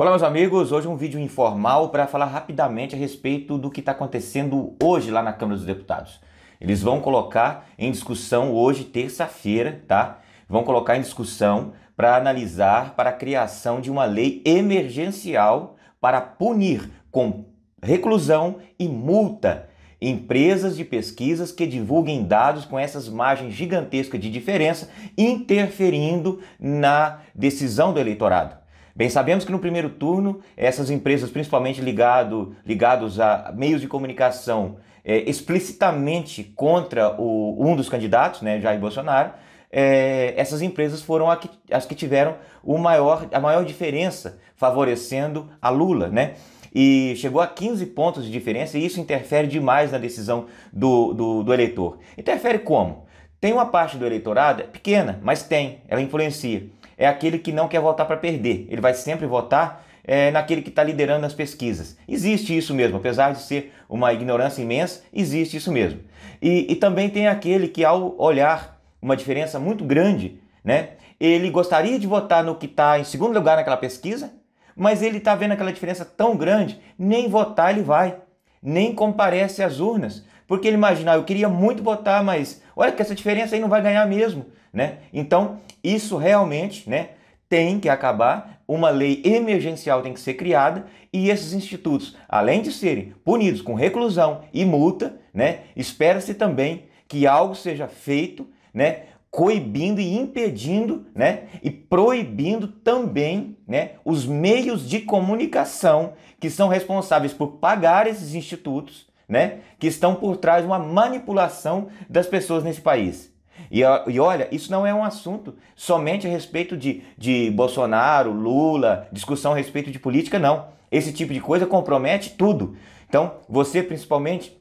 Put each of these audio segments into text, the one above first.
Olá, meus amigos. Hoje um vídeo informal para falar rapidamente a respeito do que está acontecendo hoje lá na Câmara dos Deputados. Eles vão colocar em discussão hoje, terça-feira, tá? Vão colocar em discussão para analisar para a criação de uma lei emergencial para punir com reclusão e multa empresas de pesquisas que divulguem dados com essas margens gigantescas de diferença, interferindo na decisão do eleitorado. Bem, sabemos que no primeiro turno, essas empresas, principalmente ligado, ligados a meios de comunicação é, explicitamente contra o, um dos candidatos, né, Jair Bolsonaro, é, essas empresas foram que, as que tiveram o maior, a maior diferença favorecendo a Lula, né? E chegou a 15 pontos de diferença e isso interfere demais na decisão do, do, do eleitor. Interfere como? Tem uma parte do eleitorado é pequena, mas tem, ela influencia é aquele que não quer votar para perder. Ele vai sempre votar é, naquele que está liderando as pesquisas. Existe isso mesmo, apesar de ser uma ignorância imensa, existe isso mesmo. E, e também tem aquele que, ao olhar uma diferença muito grande, né, ele gostaria de votar no que está em segundo lugar naquela pesquisa, mas ele está vendo aquela diferença tão grande, nem votar ele vai, nem comparece às urnas, porque ele imaginava eu queria muito botar, mas olha que essa diferença aí não vai ganhar mesmo, né? Então, isso realmente, né, tem que acabar, uma lei emergencial tem que ser criada e esses institutos, além de serem punidos com reclusão e multa, né, espera-se também que algo seja feito, né, coibindo e impedindo, né, e proibindo também, né, os meios de comunicação que são responsáveis por pagar esses institutos né? Que estão por trás de uma manipulação das pessoas nesse país. E, e, olha, isso não é um assunto somente a respeito de, de Bolsonaro, Lula, discussão a respeito de política, não. Esse tipo de coisa compromete tudo. Então, você principalmente,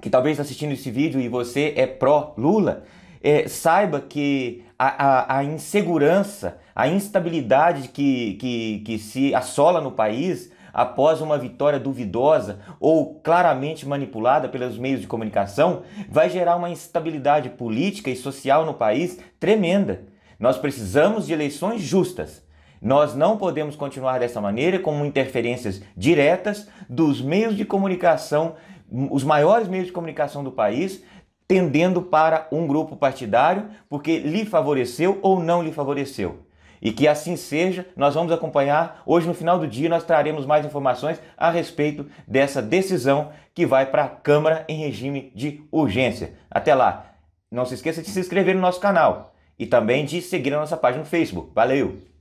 que talvez está assistindo esse vídeo e você é pró-Lula, é, saiba que a, a, a, insegurança, a instabilidade que, que, que se assola no país após uma vitória duvidosa ou claramente manipulada pelos meios de comunicação, vai gerar uma instabilidade política e social no país tremenda. Nós precisamos de eleições justas. Nós não podemos continuar dessa maneira, com interferências diretas dos meios de comunicação, os maiores meios de comunicação do país, tendendo para um grupo partidário, porque lhe favoreceu ou não lhe favoreceu. E que assim seja, nós vamos acompanhar. Hoje, no final do dia, nós traremos mais informações a respeito dessa decisão que vai para a Câmara em regime de urgência. Até lá, não se esqueça de se inscrever no nosso canal e também de seguir a nossa página no Facebook. Valeu!